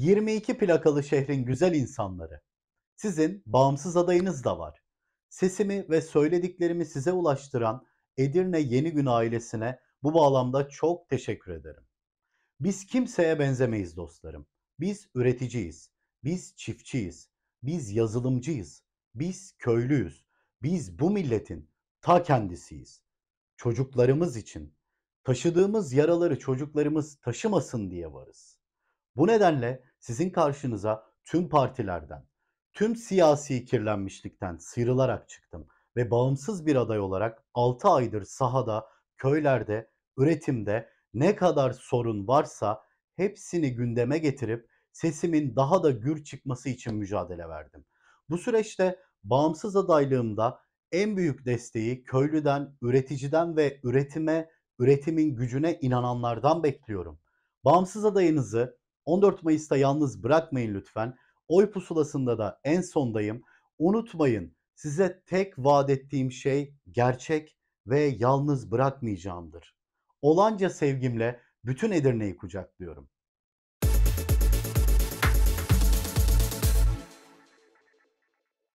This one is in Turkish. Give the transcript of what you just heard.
22 plakalı şehrin güzel insanları. Sizin bağımsız adayınız da var. Sesimi ve söylediklerimi size ulaştıran Edirne Yeni Gün ailesine bu bağlamda çok teşekkür ederim. Biz kimseye benzemeyiz dostlarım. Biz üreticiyiz. Biz çiftçiyiz. Biz yazılımcıyız. Biz köylüyüz. Biz bu milletin ta kendisiyiz. Çocuklarımız için taşıdığımız yaraları çocuklarımız taşımasın diye varız. Bu nedenle sizin karşınıza tüm partilerden, tüm siyasi kirlenmişlikten sıyrılarak çıktım ve bağımsız bir aday olarak 6 aydır sahada, köylerde, üretimde ne kadar sorun varsa hepsini gündeme getirip sesimin daha da gür çıkması için mücadele verdim. Bu süreçte bağımsız adaylığımda en büyük desteği köylüden, üreticiden ve üretime, üretimin gücüne inananlardan bekliyorum. Bağımsız adayınızı 14 Mayıs'ta yalnız bırakmayın lütfen. Oy pusulasında da en sondayım. Unutmayın size tek vaat ettiğim şey gerçek ve yalnız bırakmayacağımdır. Olanca sevgimle bütün Edirne'yi kucaklıyorum.